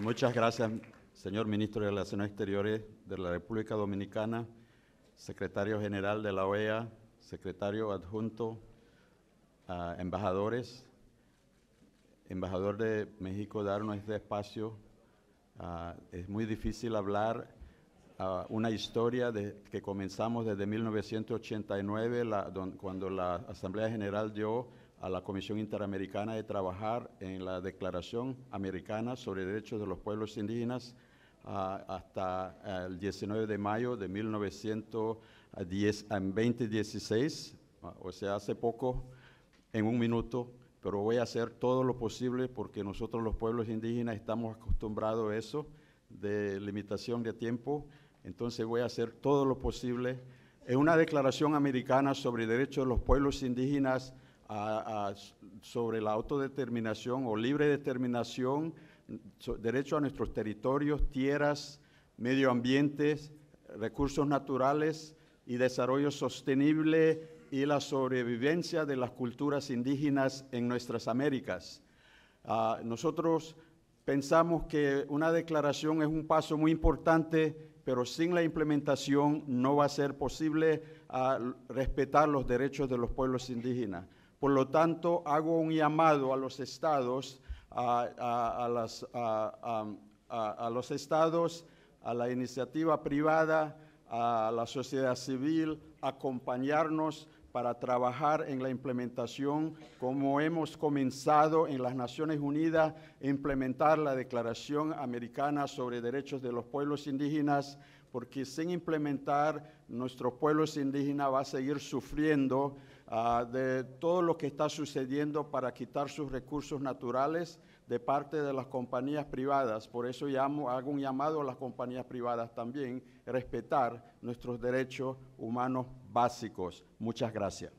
Muchas gracias, señor ministro de Relaciones Exteriores de la República Dominicana, secretario general de la OEA, secretario adjunto, embajadores, embajador de México, darnos este espacio. Ah, es muy difícil hablar uh, una historia de, que comenzamos desde 1989, cuando la Asamblea General dio a la Comisión Interamericana de trabajar en la Declaración Americana sobre Derechos de los Pueblos Indígenas ah, hasta ah, el 19 de mayo de 1910, 2016, ah, o sea, hace poco, en un minuto, pero voy a hacer todo lo posible porque nosotros los pueblos indígenas estamos acostumbrados a eso, de limitación de tiempo, entonces voy a hacer todo lo posible. En una declaración americana sobre derechos de los pueblos indígenas, sobre la autodeterminación o libre determinación, derecho a nuestros territorios, tierras, medio ambiente, recursos naturales y desarrollo sostenible y la sobrevivencia de las culturas indígenas en nuestras Américas. Ah, nosotros pensamos que una declaración es un paso muy importante, pero sin la implementación no va a ser posible respetar los derechos de los pueblos indígenas. Por lo tanto, hago un llamado a los estados, a, los estados, a la iniciativa privada, a la sociedad civil, acompañarnos para trabajar en la implementación, como hemos comenzado en las Naciones Unidas, implementar la Declaración Americana sobre Derechos de los Pueblos Indígenas, porque sin implementar, nuestros pueblos indígenas va a seguir sufriendo Ah, de todo lo que está sucediendo para quitar sus recursos naturales de parte de las compañías privadas. Por eso hago un llamado a las compañías privadas también, respetar nuestros derechos humanos básicos. Muchas gracias.